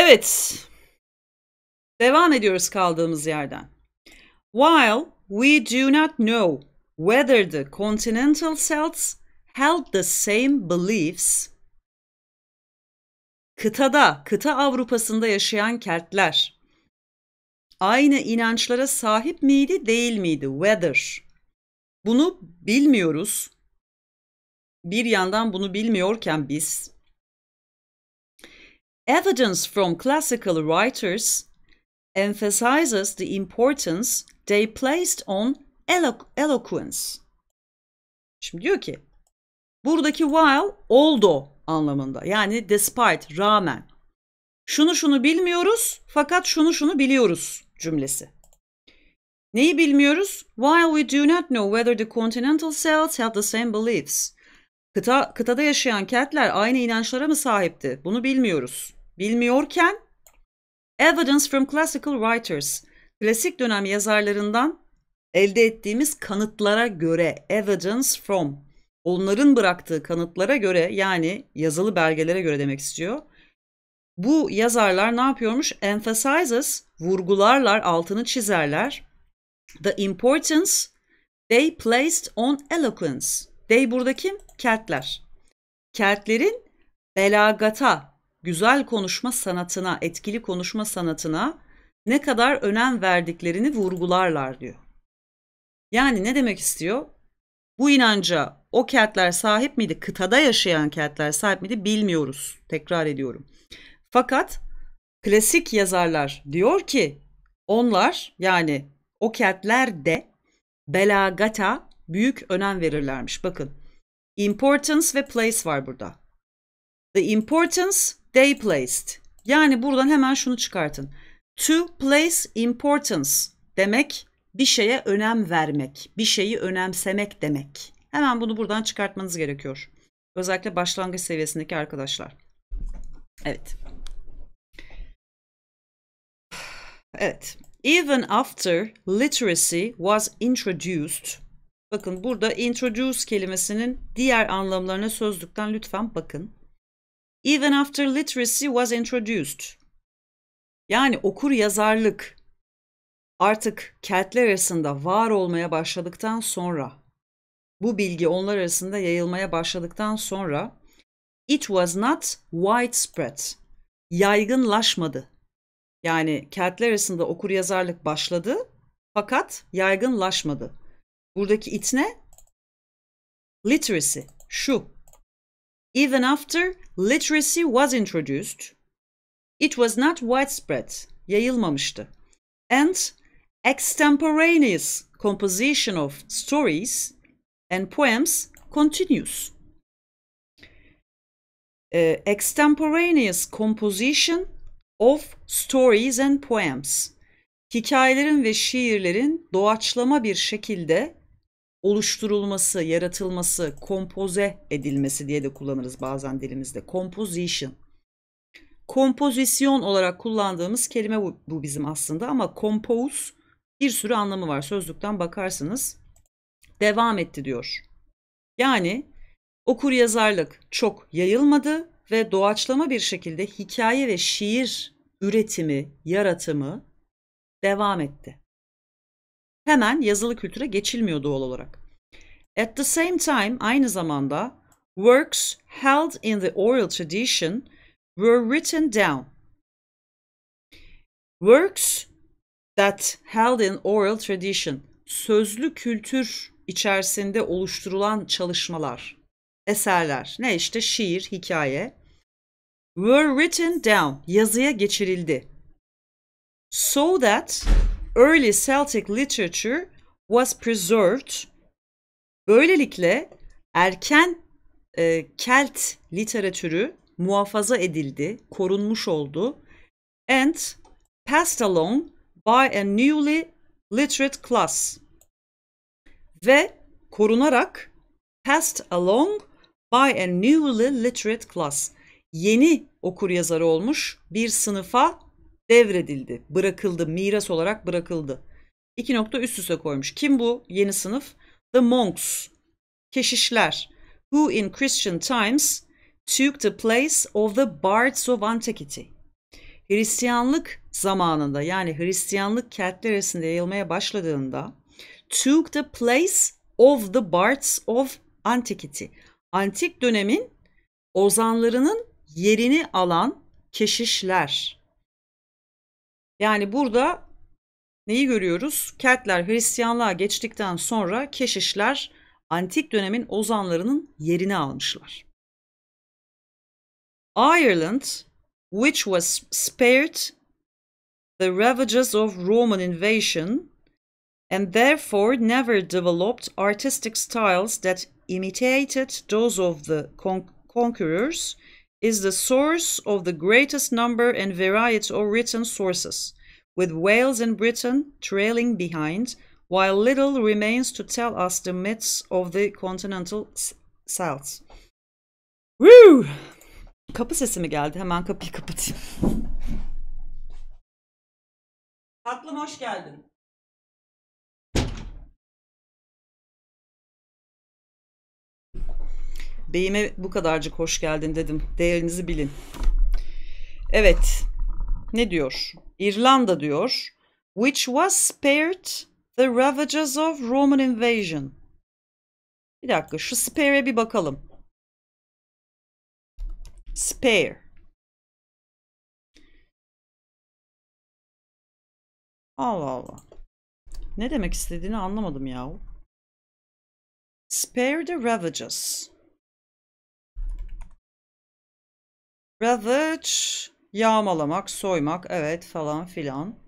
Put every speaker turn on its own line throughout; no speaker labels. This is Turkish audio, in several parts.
Evet. Devam ediyoruz kaldığımız yerden. While we do not know whether the continental Celts held the same beliefs kıtada, kıta Avrupa'sında yaşayan Keltler aynı inançlara sahip miydi, değil miydi? Whether. Bunu bilmiyoruz. Bir yandan bunu bilmiyorken biz Evidence from classical writers emphasizes the importance they placed on elo eloquence. Şimdi diyor ki buradaki while oldu anlamında yani despite rağmen şunu şunu bilmiyoruz fakat şunu şunu biliyoruz cümlesi. Neyi bilmiyoruz? While we do not know whether the continental cells had the same beliefs. Kıta, kıtada yaşayan keltler aynı inançlara mı sahipti? Bunu bilmiyoruz bilmiyorken evidence from classical writers klasik dönem yazarlarından elde ettiğimiz kanıtlara göre evidence from onların bıraktığı kanıtlara göre yani yazılı belgelere göre demek istiyor. Bu yazarlar ne yapıyormuş? Emphasizes, vurgularlar, altını çizerler. The importance they placed on eloquence. They burada kim? Keltler. Keltlerin belagata, güzel konuşma sanatına, etkili konuşma sanatına ne kadar önem verdiklerini vurgularlar diyor. Yani ne demek istiyor? Bu inanca o kentler sahip miydi? Kıtada yaşayan kentler sahip miydi? Bilmiyoruz. Tekrar ediyorum. Fakat klasik yazarlar diyor ki onlar yani o kentler de belagata büyük önem verirlermiş. Bakın importance ve place var burada. The importance They placed. Yani buradan hemen şunu çıkartın. To place importance demek bir şeye önem vermek, bir şeyi önemsemek demek. Hemen bunu buradan çıkartmanız gerekiyor. Özellikle başlangıç seviyesindeki arkadaşlar. Evet. Evet. Even after literacy was introduced. Bakın burada introduce kelimesinin diğer anlamlarına sözlükten lütfen bakın. Even after literacy was introduced. Yani okur yazarlık artık keltler arasında var olmaya başladıktan sonra bu bilgi onlar arasında yayılmaya başladıktan sonra it was not widespread. Yaygınlaşmadı. Yani keltler arasında okur yazarlık başladı fakat yaygınlaşmadı. Buradaki it ne? Literacy. Şu. Even after literacy was introduced, it was not widespread, yayılmamıştı. And extemporaneous composition of stories and poems continues. E, extemporaneous composition of stories and poems. Hikayelerin ve şiirlerin doğaçlama bir şekilde oluşturulması, yaratılması, kompoze edilmesi diye de kullanırız bazen dilimizde. Composition. Kompozisyon olarak kullandığımız kelime bu, bu bizim aslında ama compose bir sürü anlamı var. Sözlükten bakarsınız. Devam etti diyor. Yani okur yazarlık çok yayılmadı ve doğaçlama bir şekilde hikaye ve şiir üretimi, yaratımı devam etti hemen yazılı kültüre geçilmiyor doğal olarak. At the same time aynı zamanda works held in the oral tradition were written down. Works that held in oral tradition sözlü kültür içerisinde oluşturulan çalışmalar, eserler, ne işte şiir, hikaye were written down yazıya geçirildi. So that early Celtic literature was preserved. Böylelikle erken e, Kelt literatürü muhafaza edildi, korunmuş oldu. And passed along by a newly literate class. Ve korunarak passed along by a newly literate class. Yeni okur okuryazarı olmuş bir sınıfa devredildi, bırakıldı, miras olarak bırakıldı. İki nokta üst üste koymuş. Kim bu yeni sınıf? The monks, keşişler, who in Christian times took the place of the bards of antiquity. Hristiyanlık zamanında yani Hristiyanlık keltler arasında yayılmaya başladığında took the place of the bards of antiquity. Antik dönemin ozanlarının yerini alan keşişler yani burada neyi görüyoruz? Keltler Hristiyanlığa geçtikten sonra keşişler antik dönemin ozanlarının yerini almışlar. Ireland, which was spared the ravages of Roman invasion and therefore never developed artistic styles that imitated those of the con conquerors, is the source of the greatest number and variety of written sources, with Wales and Britain trailing behind, while little remains to tell us the myths of the continental south. Woo! Kapı sesi mi geldi? Hemen
kapıyı kapatayım. Tatlım hoş geldin. Beyime bu kadarcık hoş geldin dedim. Değerinizi bilin.
Evet. Ne diyor? İrlanda diyor. Which was spared the ravages of Roman invasion. Bir dakika şu
spare'e bir bakalım. Spare. Allah Allah. Ne demek istediğini anlamadım yahu. Spare the ravages. Ravage
yağmalamak, soymak evet falan filan.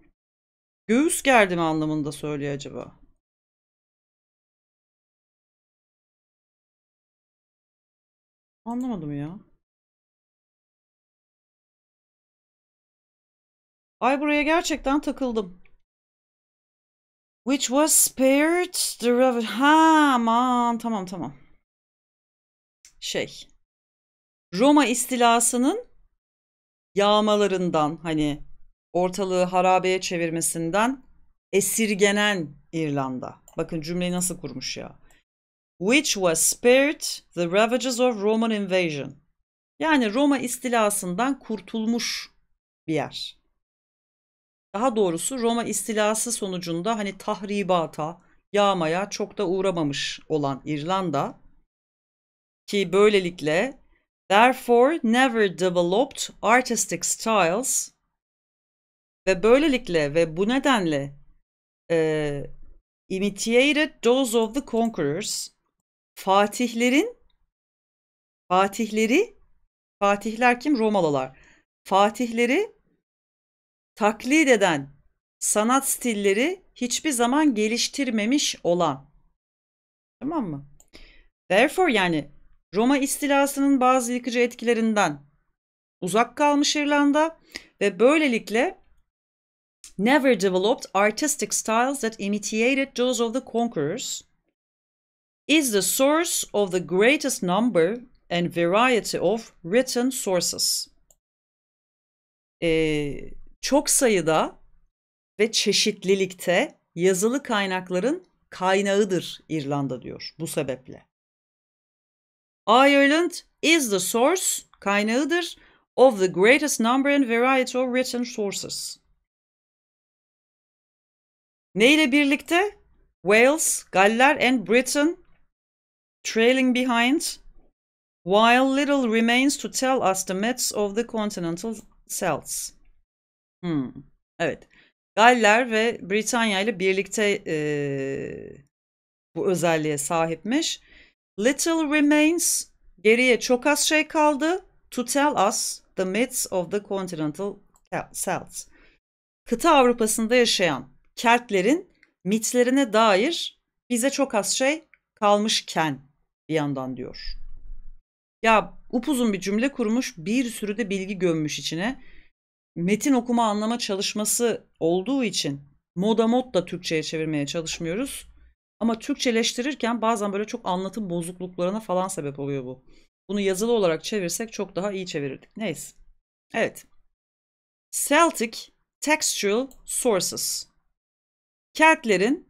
Göğüs gerdim
anlamında söylüyor acaba. Anlamadım ya. Ay buraya gerçekten takıldım. Which was spared the Ha aman tamam tamam.
Şey. Roma istilasının yağmalarından hani ortalığı harabeye çevirmesinden esirgenen İrlanda. Bakın cümleyi nasıl kurmuş ya. Which was spared the ravages of Roman invasion. Yani Roma istilasından kurtulmuş bir yer. Daha doğrusu Roma istilası sonucunda hani tahribata, yağmaya çok da uğramamış olan İrlanda ki böylelikle therefore never developed artistic styles ve böylelikle ve bu nedenle e, imitated those of the conquerors Fatihlerin Fatihleri Fatihler kim? Romalılar. Fatihleri taklit eden sanat stilleri hiçbir zaman geliştirmemiş olan. Tamam mı? Therefore yani Roma istilasının bazı yıkıcı etkilerinden uzak kalmış İrlanda ve böylelikle never developed artistic styles that imitated those of the conquerors, is the source of the greatest number and variety of written sources. Ee, çok sayıda ve çeşitlilikte yazılı kaynakların kaynağıdır İrlanda diyor bu sebeple. Ireland is the source, kaynağıdır, of the greatest number and variety of written sources. Neyle birlikte? Wales, Galler and Britain trailing behind while little remains to tell us the myths of the continental Celts. Hmm. Evet. Galler ve Britanya ile birlikte e, bu özelliğe sahipmiş. Little remains geriye çok az şey kaldı to tell us the myths of the continental Celts. Kıta Avrupa'sında yaşayan Keltlerin mitlerine dair bize çok az şey kalmışken bir yandan diyor. Ya upuzun bir cümle kurmuş bir sürü de bilgi gömmüş içine. Metin okuma anlama çalışması olduğu için moda mod da Türkçe'ye çevirmeye çalışmıyoruz. Ama Türkçeleştirirken bazen böyle çok anlatım bozukluklarına falan sebep oluyor bu. Bunu yazılı olarak çevirsek çok daha iyi çevirirdik. Neyse. Evet. Celtic Textual Sources. Keltlerin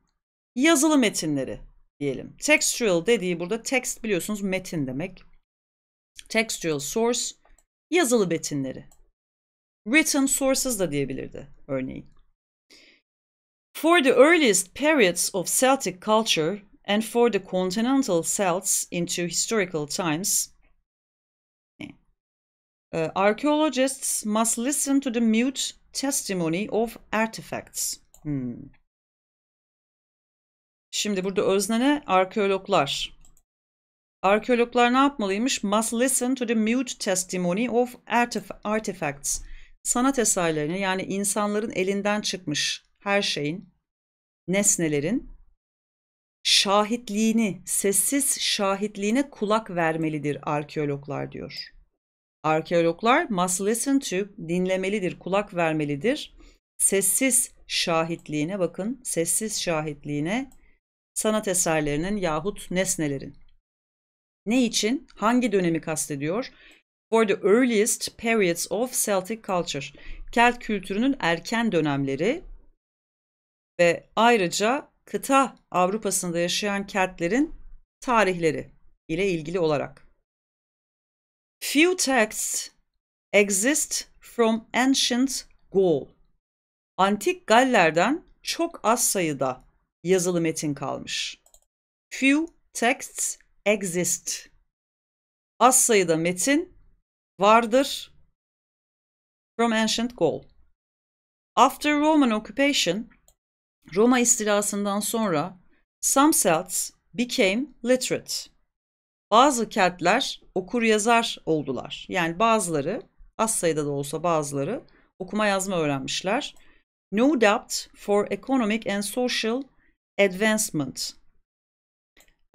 yazılı metinleri diyelim. Textual dediği burada text biliyorsunuz metin demek. Textual source yazılı metinleri. Written sources da diyebilirdi örneğin. For the earliest periods of Celtic culture and for the continental Celts into historical times, uh, archaeologists must listen to the mute testimony of artifacts. Hmm. Şimdi burada öznene arkeologlar. Arkeologlar ne yapmalıymış? Must listen to the mute testimony of artif artifacts. Sanat eserlerini yani insanların elinden çıkmış her şeyin, nesnelerin şahitliğini, sessiz şahitliğine kulak vermelidir arkeologlar diyor. Arkeologlar must listen to, dinlemelidir, kulak vermelidir. Sessiz şahitliğine bakın, sessiz şahitliğine sanat eserlerinin yahut nesnelerin. Ne için? Hangi dönemi kastediyor? For the earliest periods of Celtic culture. Kelt kültürünün erken dönemleri ve ayrıca kıta Avrupa'sında yaşayan Keltlerin tarihleri ile ilgili olarak. Few texts exist from ancient Gaul. Antik Galler'den çok az sayıda yazılı metin kalmış. Few texts exist. Az sayıda metin vardır from ancient Gaul. After Roman occupation, Roma istilasından sonra some Celts became literate. Bazı Keltler okur yazar oldular. Yani bazıları az sayıda da olsa bazıları okuma yazma öğrenmişler. No doubt for economic and social advancement.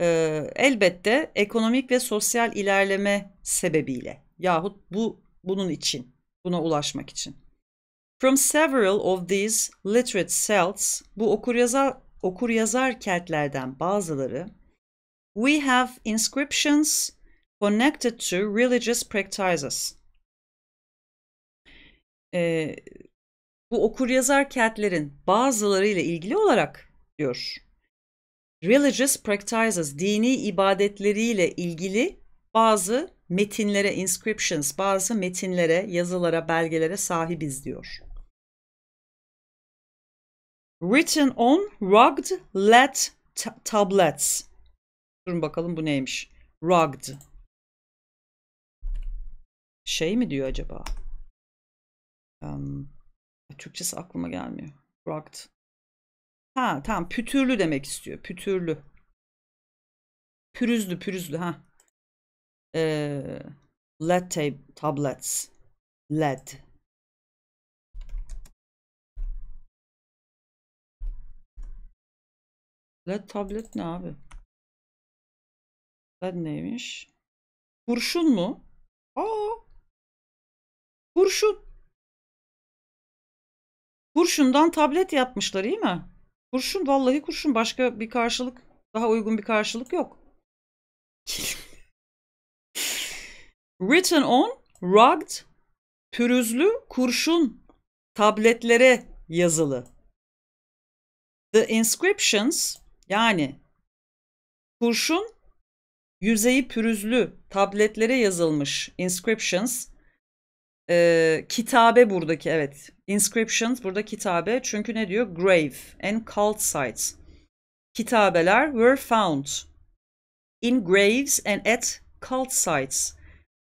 Ee, elbette ekonomik ve sosyal ilerleme sebebiyle yahut bu bunun için buna ulaşmak için. From several of these literate Celts, bu okuryazar, okuryazar Keltlerden bazıları, we have inscriptions connected to religious practices. Ee, bu okuryazar Keltlerin ile ilgili olarak diyor. Religious practices, dini ibadetleriyle ilgili bazı metinlere, inscriptions, bazı metinlere, yazılara, belgelere sahibiz diyor. Written on rugged led tablets. Durun bakalım bu neymiş?
Rugged. Şey mi diyor acaba? Um, Türkçesi aklıma gelmiyor. Rugged. Ha tamam pütürlü demek istiyor. Pütürlü. Pürüzlü pürüzlü ha. Ee, lead tab tablets. Led. LED tablet ne abi? LED neymiş? Kurşun mu? Aa! Kurşun. Kurşundan tablet yapmışlar iyi mi?
Kurşun vallahi kurşun başka bir karşılık daha uygun bir karşılık yok. Written on rugged pürüzlü kurşun tabletlere yazılı. The inscriptions yani kurşun yüzeyi pürüzlü tabletlere yazılmış inscriptions e, kitabe buradaki evet inscriptions burada kitabe çünkü ne diyor grave and cult sites kitabeler were found in graves and at cult sites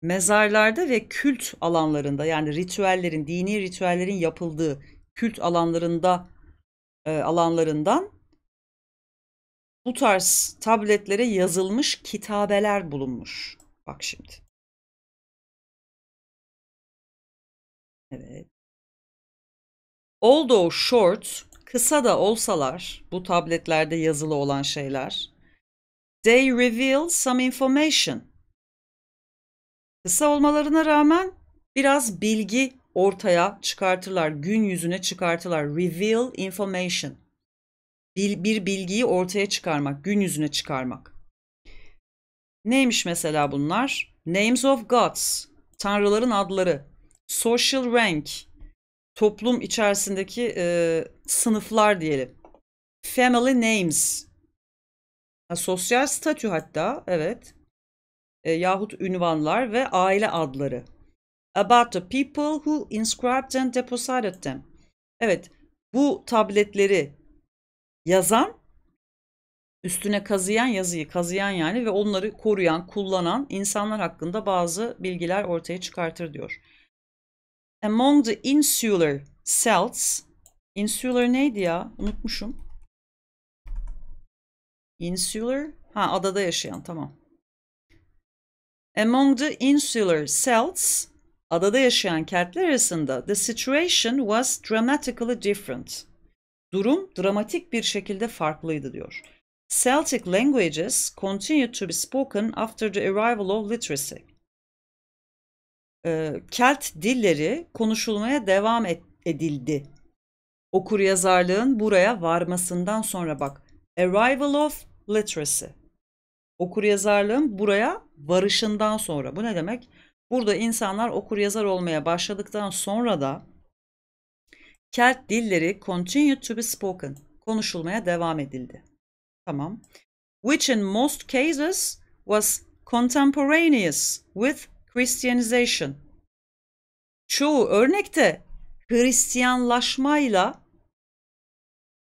mezarlarda ve kült alanlarında yani ritüellerin dini ritüellerin yapıldığı kült alanlarında e, alanlarından
bu tarz tabletlere yazılmış kitabeler bulunmuş. Bak şimdi. Evet. Although short, kısa da olsalar
bu tabletlerde yazılı olan şeyler, they reveal some information. Kısa olmalarına rağmen biraz bilgi ortaya çıkartırlar, gün yüzüne çıkartırlar. Reveal information bir, bilgiyi ortaya çıkarmak, gün yüzüne çıkarmak. Neymiş mesela bunlar? Names of Gods, tanrıların adları. Social rank, toplum içerisindeki e, sınıflar diyelim. Family names, ha, sosyal statü hatta, evet. E, yahut ünvanlar ve aile adları. About the people who inscribed and deposited them. Evet, bu tabletleri yazan üstüne kazıyan yazıyı kazıyan yani ve onları koruyan, kullanan insanlar hakkında bazı bilgiler ortaya çıkartır diyor. Among the insular Celts, insular neydi ya? Unutmuşum. Insular, ha adada yaşayan tamam. Among the insular Celts, adada yaşayan Keltler arasında the situation was dramatically different. Durum dramatik bir şekilde farklıydı diyor. Celtic languages continued to be spoken after the arrival of literacy. Ee, Kelt dilleri konuşulmaya devam edildi. Okur yazarlığın buraya varmasından sonra bak. Arrival of literacy. Okur yazarlığın buraya varışından sonra. Bu ne demek? Burada insanlar okur yazar olmaya başladıktan sonra da Kelt dilleri continued to be spoken. Konuşulmaya devam edildi. Tamam. Which in most cases was contemporaneous with Christianization. Çoğu örnekte Hristiyanlaşmayla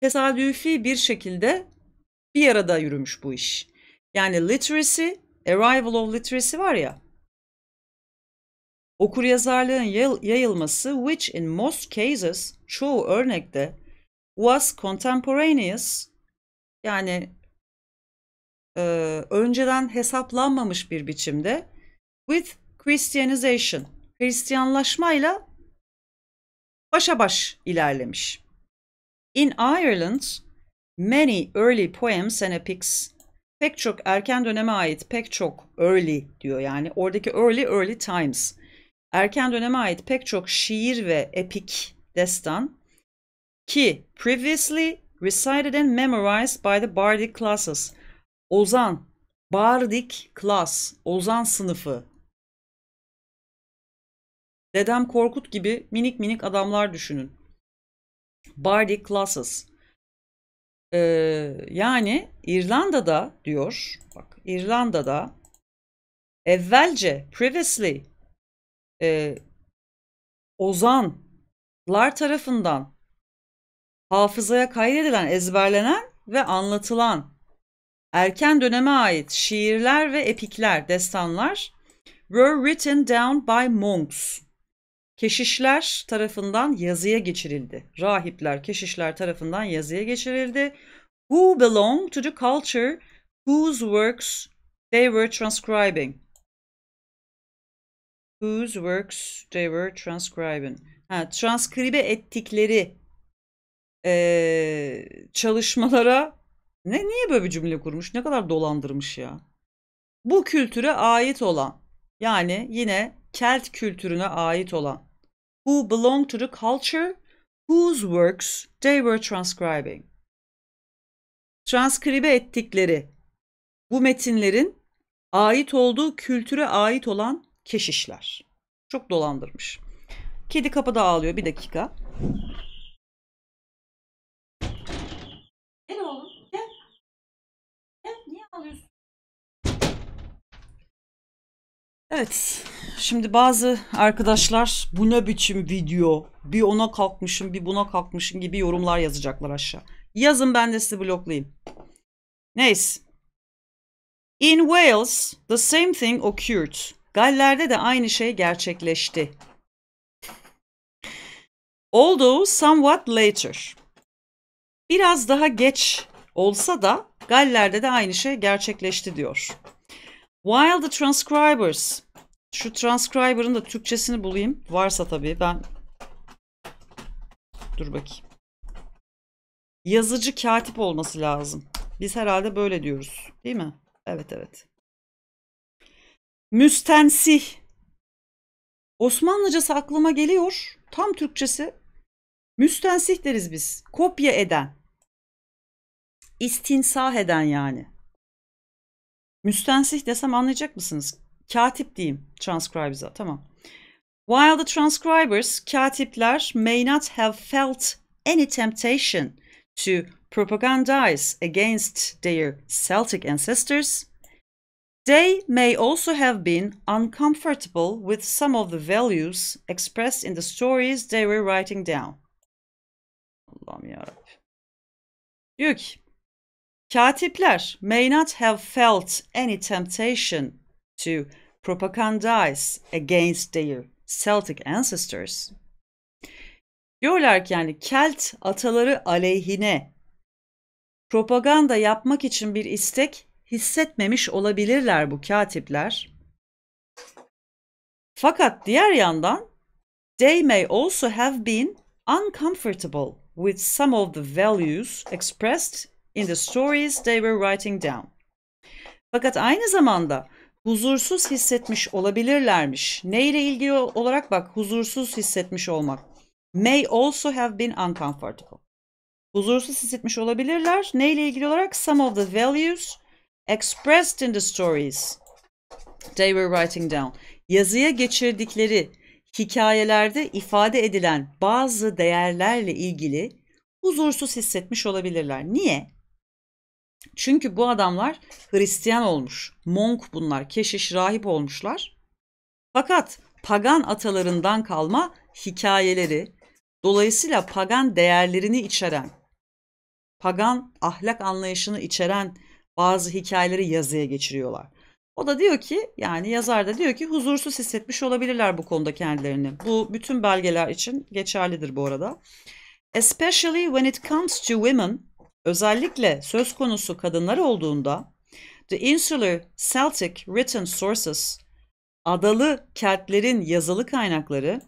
tesadüfi bir şekilde bir arada yürümüş bu iş. Yani literacy, arrival of literacy var ya. Okuryazarlığın yayılması which in most cases çoğu örnekte was contemporaneous yani e, önceden hesaplanmamış bir biçimde with Christianization Hristiyanlaşmayla başa baş ilerlemiş. In Ireland many early poems and epics pek çok erken döneme ait pek çok early diyor yani oradaki early early times erken döneme ait pek çok şiir ve epik destan ki previously recited and memorized by the bardic classes. Ozan, bardic class,
ozan sınıfı. Dedem Korkut gibi minik minik adamlar düşünün. Bardic classes.
Ee, yani İrlanda'da diyor, bak İrlanda'da evvelce previously e, ozan lar tarafından hafızaya kaydedilen, ezberlenen ve anlatılan erken döneme ait şiirler ve epikler, destanlar were written down by monks. Keşişler tarafından yazıya geçirildi. Rahipler, keşişler tarafından yazıya geçirildi. Who belong to the culture whose works they were transcribing. Whose works they were transcribing. Ha, transkribe ettikleri e, çalışmalara ne niye böyle bir cümle kurmuş? Ne kadar dolandırmış ya. Bu kültüre ait olan yani yine Kelt kültürüne ait olan who belong to the culture whose works they were transcribing. Transkribe ettikleri bu metinlerin ait olduğu kültüre ait olan keşişler. Çok dolandırmış. Kedi kapıda
ağlıyor. Bir dakika. Gel oğlum. Gel.
Gel. Niye ağlıyorsun? Evet. Şimdi bazı arkadaşlar bu ne biçim video? Bir ona kalkmışım bir buna kalkmışım gibi yorumlar yazacaklar aşağı. Yazın ben de sizi bloklayayım. Neyse. In Wales the same thing occurred. Galler'de de aynı şey gerçekleşti. Although somewhat later. Biraz daha geç olsa da Galler'de de aynı şey gerçekleşti diyor. While the transcribers şu transcriber'ın da Türkçesini bulayım. Varsa tabii ben Dur bakayım. Yazıcı katip olması lazım. Biz herhalde böyle diyoruz. Değil mi? Evet evet. Müstensih. Osmanlıcası aklıma geliyor. Tam Türkçesi Müstensih deriz biz. Kopya eden. İstinsah eden yani. Müstensih desem anlayacak mısınız? Katip diyeyim transcribes'a. Tamam. While the transcribers, katipler may not have felt any temptation to propagandize against their Celtic ancestors, They may also have been uncomfortable with some of the values expressed in the stories they were writing down. Allah'ım yarabbim. Diyor ki katipler may not have felt any temptation to propagandize against their Celtic ancestors. Diyorlar ki yani Kelt ataları aleyhine propaganda yapmak için bir istek hissetmemiş olabilirler bu katipler. Fakat diğer yandan they may also have been uncomfortable with some of the values expressed in the stories they were writing down. Fakat aynı zamanda huzursuz hissetmiş olabilirlermiş. Neyle ilgili olarak bak huzursuz hissetmiş olmak. May also have been uncomfortable. Huzursuz hissetmiş olabilirler. Neyle ilgili olarak some of the values expressed in the stories they were writing down. Yazıya geçirdikleri hikayelerde ifade edilen bazı değerlerle ilgili huzursuz hissetmiş olabilirler. Niye? Çünkü bu adamlar Hristiyan olmuş. Monk bunlar, keşiş, rahip olmuşlar. Fakat pagan atalarından kalma hikayeleri, dolayısıyla pagan değerlerini içeren, pagan ahlak anlayışını içeren bazı hikayeleri yazıya geçiriyorlar. O da diyor ki yani yazar da diyor ki huzursuz hissetmiş olabilirler bu konuda kendilerini. Bu bütün belgeler için geçerlidir bu arada. Especially when it comes to women, özellikle söz konusu kadınlar olduğunda the insular Celtic written sources adalı Keltlerin yazılı kaynakları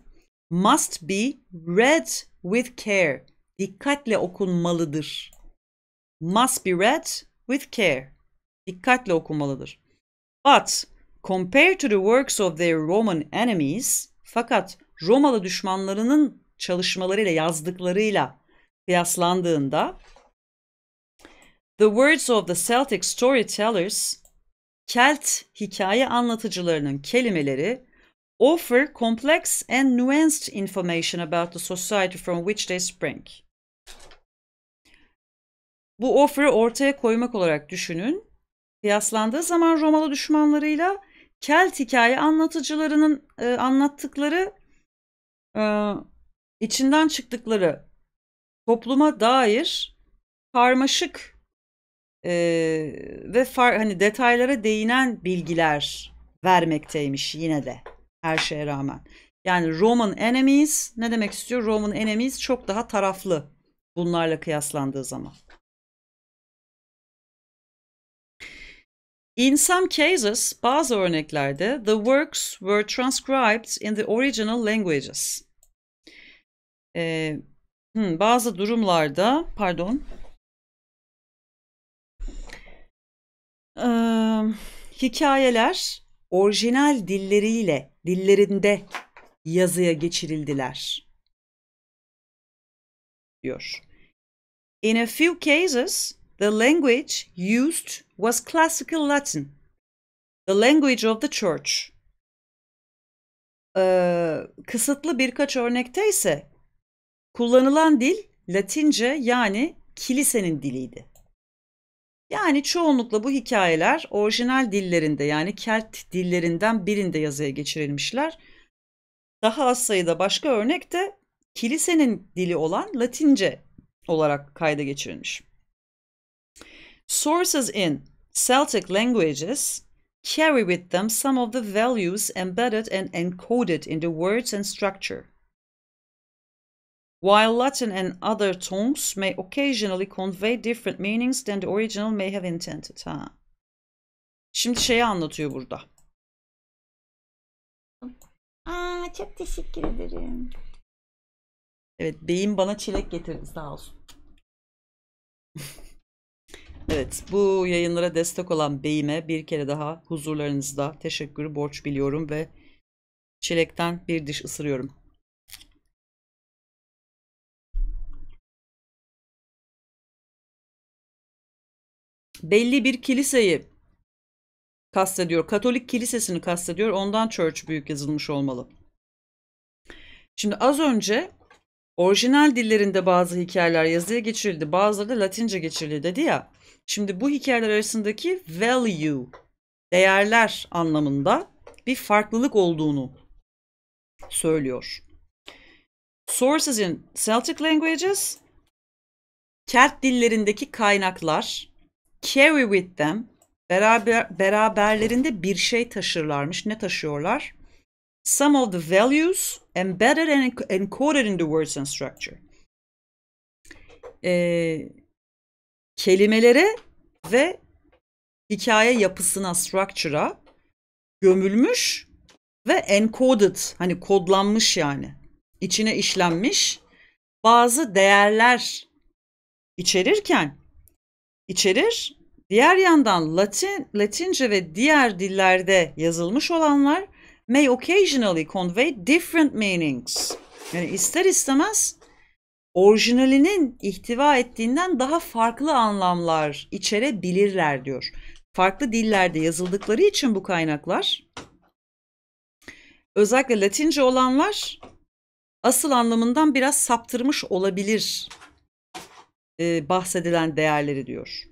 must be read with care. Dikkatle okunmalıdır. Must be read with care. Dikkatle okunmalıdır. But compared to the works of their Roman enemies fakat Romalı düşmanlarının çalışmalarıyla yazdıklarıyla kıyaslandığında the words of the Celtic storytellers Kelt hikaye anlatıcılarının kelimeleri offer complex and nuanced information about the society from which they sprang. Bu offer'ı ortaya koymak olarak düşünün kıyaslandığı zaman Romalı düşmanlarıyla Kelt hikaye anlatıcılarının e, anlattıkları e, içinden çıktıkları topluma dair karmaşık e, ve far, hani detaylara değinen bilgiler vermekteymiş yine de her şeye rağmen. Yani Roman enemies ne demek istiyor? Roman enemies çok daha taraflı bunlarla kıyaslandığı zaman. In some cases, bazı örneklerde the works were transcribed in the original languages. Ee, hmm, bazı durumlarda, pardon. Ee, hikayeler orijinal dilleriyle, dillerinde yazıya geçirildiler. diyor. In a few cases, The language used was classical Latin. The language of the church. Ee, kısıtlı birkaç örnekte ise kullanılan dil Latince yani kilisenin diliydi. Yani çoğunlukla bu hikayeler orijinal dillerinde yani Kelt dillerinden birinde yazıya geçirilmişler. Daha az sayıda başka örnek de kilisenin dili olan Latince olarak kayda geçirilmiş. Sources in Celtic languages carry with them some of the values embedded and encoded in the words and structure. While Latin and other tongues may occasionally convey different meanings than the original may have intended. Ha. Şimdi şeyi anlatıyor burada.
Aa, çok teşekkür ederim. Evet, beyim bana çilek getirdi sağ olsun.
Evet bu yayınlara destek olan beyime bir kere daha huzurlarınızda
teşekkürü borç biliyorum ve çilekten bir diş ısırıyorum. Belli bir kiliseyi kastediyor. Katolik
kilisesini kastediyor. Ondan church büyük yazılmış olmalı. Şimdi az önce orijinal dillerinde bazı hikayeler yazıya geçirildi. Bazıları da Latince geçirildi dedi ya. Şimdi bu hikayeler arasındaki value, değerler anlamında bir farklılık olduğunu söylüyor. Sources in Celtic languages, Kelt dillerindeki kaynaklar carry with them, beraber, beraberlerinde bir şey taşırlarmış. Ne taşıyorlar? Some of the values embedded and encoded in the words and structure. Ee, kelimelere ve hikaye yapısına, structure'a gömülmüş ve encoded hani kodlanmış yani. içine işlenmiş bazı değerler içerirken içerir. Diğer yandan Latin, Latince ve diğer dillerde yazılmış olanlar may occasionally convey different meanings. Yani ister istemez orijinalinin ihtiva ettiğinden daha farklı anlamlar içerebilirler diyor. Farklı dillerde yazıldıkları için bu kaynaklar özellikle Latince olanlar asıl anlamından biraz saptırmış olabilir e, bahsedilen değerleri diyor.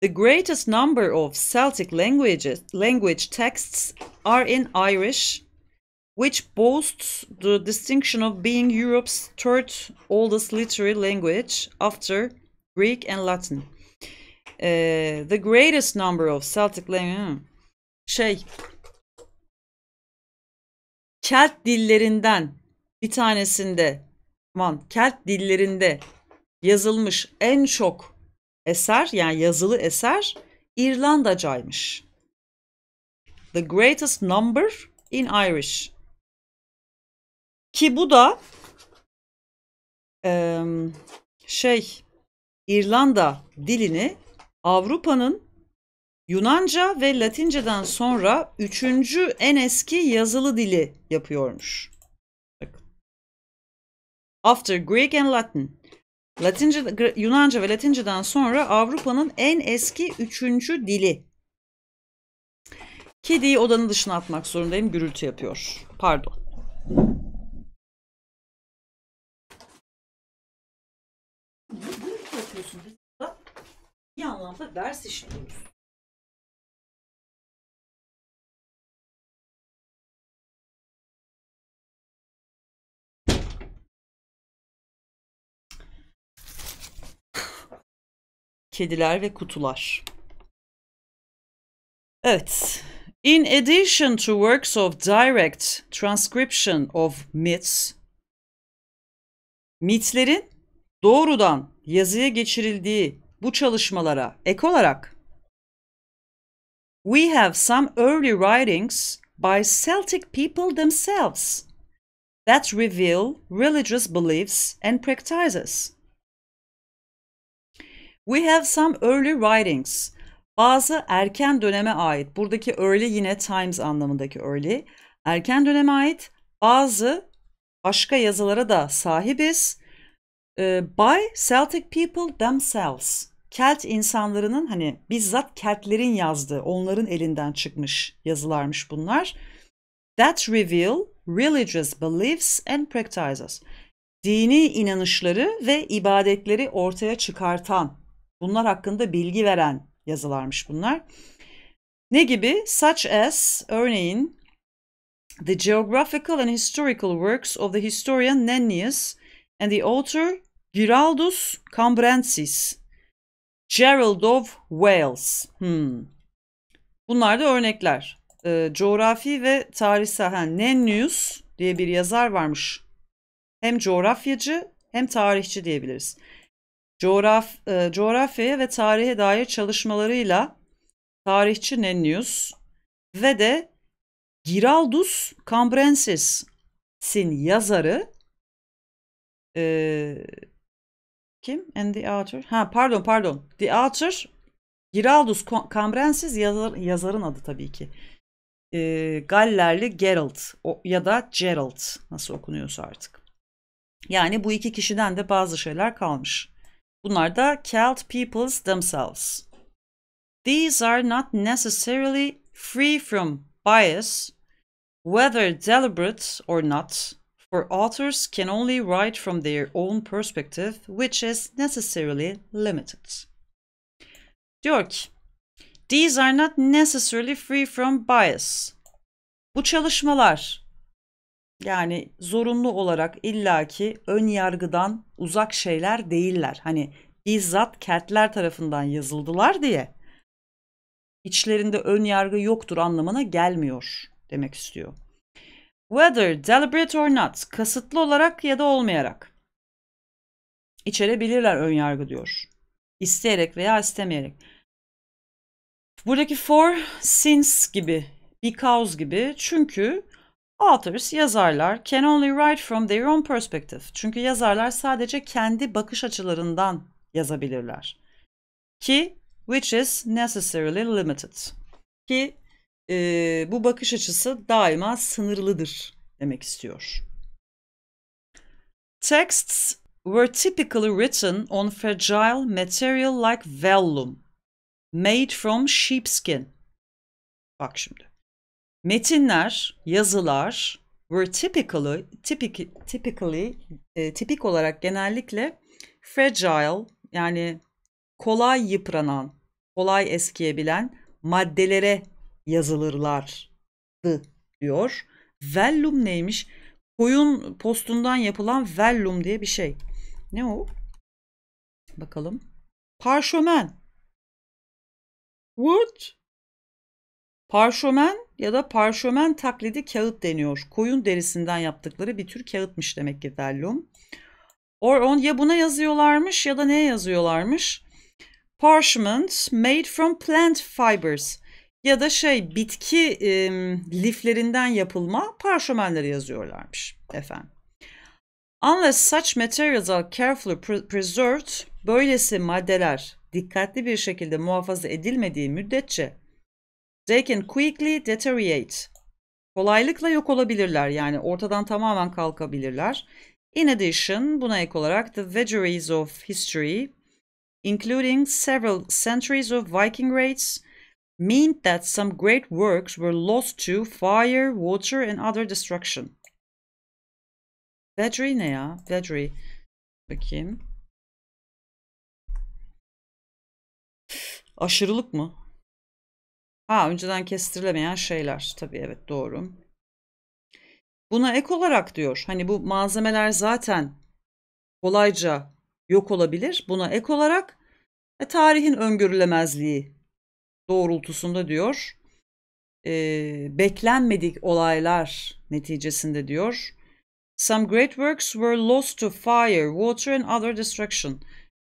The greatest number of Celtic languages, language texts are in Irish, which boasts the distinction of being Europe's third oldest literary language after Greek and Latin. Uh, the greatest number of Celtic languages hmm. şey Kelt dillerinden bir tanesinde man Kelt dillerinde yazılmış en çok eser yani yazılı eser İrlandacaymış. The greatest number in Irish. Ki bu da e, şey İrlanda dilini Avrupa'nın Yunanca ve Latinceden sonra üçüncü en eski yazılı dili yapıyormuş. After Greek and Latin. Latince, Yunanca ve Latinceden sonra Avrupa'nın en eski üçüncü dili. Kediyi
odanın dışına atmak zorundayım. Gürültü yapıyor. Pardon. bir anlamda ders işliyoruz. Kediler ve kutular. Evet. In
addition to works of direct transcription of myths, mitlerin doğrudan yazıya geçirildiği bu çalışmalara ek olarak We have some early writings by Celtic people themselves that reveal religious beliefs and practices. We have some early writings. Bazı erken döneme ait. Buradaki early yine times anlamındaki early. Erken döneme ait bazı başka yazılara da sahibiz ee, by Celtic people themselves. Kelt insanlarının hani bizzat Keltlerin yazdığı, onların elinden çıkmış yazılarmış bunlar. That reveal religious beliefs and practices. Dini inanışları ve ibadetleri ortaya çıkartan, bunlar hakkında bilgi veren yazılarmış bunlar. Ne gibi? Such as, örneğin, the geographical and historical works of the historian Nennius and the author Giraldus cambrensis. Gerald of Wales. Hmm. Bunlar da örnekler. E, coğrafi ve tarihsel. Ha, Nennius diye bir yazar varmış. Hem coğrafyacı hem tarihçi diyebiliriz. Coğraf, e, coğrafyaya ve tarihe dair çalışmalarıyla tarihçi Nennius ve de Giraldus Cambrensis'in yazarı e, kim? And the author. Ha pardon pardon. The author Giraldus Cambrensis yazar, yazarın adı tabii ki. E, Gallerli Geralt o, ya da Gerald nasıl okunuyorsa artık. Yani bu iki kişiden de bazı şeyler kalmış. Bunlar da Celt peoples themselves. These are not necessarily free from bias, whether deliberate or not for authors can only write from their own perspective, which is necessarily limited. Diyor ki, these are not necessarily free from bias. Bu çalışmalar yani zorunlu olarak illaki ön yargıdan uzak şeyler değiller. Hani bizzat kertler tarafından yazıldılar diye içlerinde ön yargı yoktur anlamına gelmiyor demek istiyor. Whether deliberate or not, kasıtlı olarak ya da olmayarak içerebilirler ön yargı diyor. İsteyerek veya istemeyerek. Buradaki for, since gibi, because gibi çünkü authors, yazarlar can only write from their own perspective. Çünkü yazarlar sadece kendi bakış açılarından yazabilirler. Ki which is necessarily limited. Ki e, bu bakış açısı daima sınırlıdır demek istiyor. Texts were typically written on fragile material like vellum, made from sheepskin. Bak şimdi. Metinler, yazılar were typically, typically, typically e, tipik olarak genellikle fragile yani kolay yıpranan, kolay eskiyebilen maddelere yazılırlardı diyor. Vellum neymiş? Koyun postundan yapılan
vellum diye bir şey. Ne o? Bakalım. Parşömen. Wood. Parşömen ya da
parşömen taklidi kağıt deniyor. Koyun derisinden yaptıkları bir tür kağıtmış demek ki vellum. Or on ya buna yazıyorlarmış ya da neye yazıyorlarmış? Parchment made from plant fibers ya da şey bitki e, liflerinden yapılma parşömenleri yazıyorlarmış efendim. Unless such materials are carefully preserved, böylesi maddeler dikkatli bir şekilde muhafaza edilmediği müddetçe they can quickly deteriorate. Kolaylıkla yok olabilirler yani ortadan tamamen kalkabilirler. In addition, buna ek olarak the vagaries of history, including several centuries of Viking raids, Mean that some great works were lost to fire, water and other destruction. Vedri ne ya?
Vedri. Bakayım. Aşırılık mı? Ha önceden kestirilemeyen şeyler.
Tabii evet doğru. Buna ek olarak diyor hani bu malzemeler zaten kolayca yok olabilir. Buna ek olarak e, tarihin öngörülemezliği doğrultusunda diyor e, beklenmedik olaylar neticesinde diyor. Some great works were lost to fire, water and other destruction.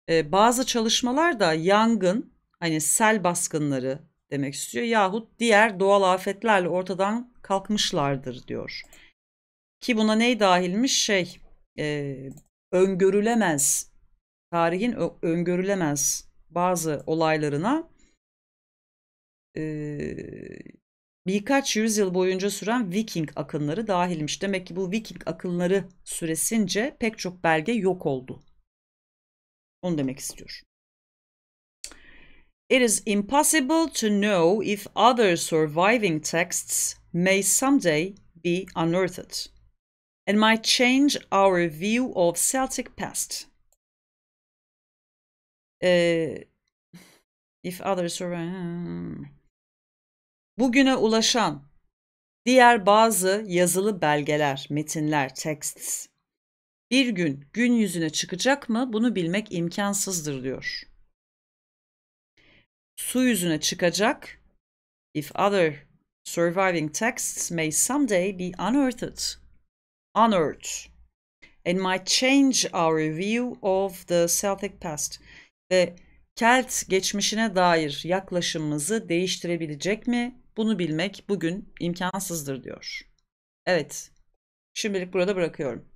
E, bazı çalışmalar da yangın, hani sel baskınları demek istiyor yahut diğer doğal afetlerle ortadan kalkmışlardır diyor. Ki buna ne dahilmiş şey e, öngörülemez tarihin öngörülemez bazı olaylarına birkaç yüzyıl boyunca süren Viking akınları dahilmiş. Demek ki bu Viking akınları süresince pek çok belge yok oldu. Onu demek istiyor. It is impossible to know if other surviving texts may someday be unearthed and might change our view
of Celtic past. Ee, if other surviving... Bugüne ulaşan
diğer bazı yazılı belgeler, metinler, tekst bir gün gün yüzüne çıkacak mı bunu bilmek imkansızdır diyor. Su yüzüne çıkacak if other surviving texts may someday be unearthed, unearthed and might change our view of the Celtic past ve Kelt geçmişine dair yaklaşımımızı değiştirebilecek mi bunu bilmek bugün
imkansızdır diyor. Evet. Şimdilik burada bırakıyorum.